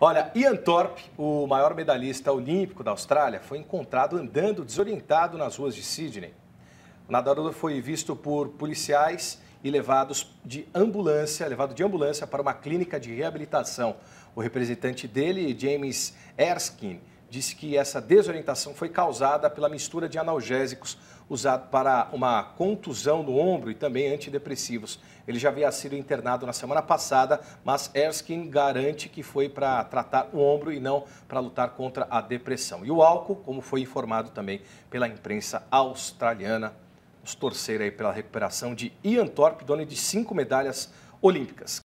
Olha, Ian Thorpe, o maior medalhista olímpico da Austrália, foi encontrado andando desorientado nas ruas de Sydney. O nadador foi visto por policiais e levados de ambulância, levado de ambulância para uma clínica de reabilitação. O representante dele, James Erskine, disse que essa desorientação foi causada pela mistura de analgésicos usado para uma contusão no ombro e também antidepressivos. Ele já havia sido internado na semana passada, mas Erskine garante que foi para tratar o ombro e não para lutar contra a depressão. E o álcool, como foi informado também pela imprensa australiana, os torcer aí pela recuperação de Ian Thorpe, dono de cinco medalhas olímpicas.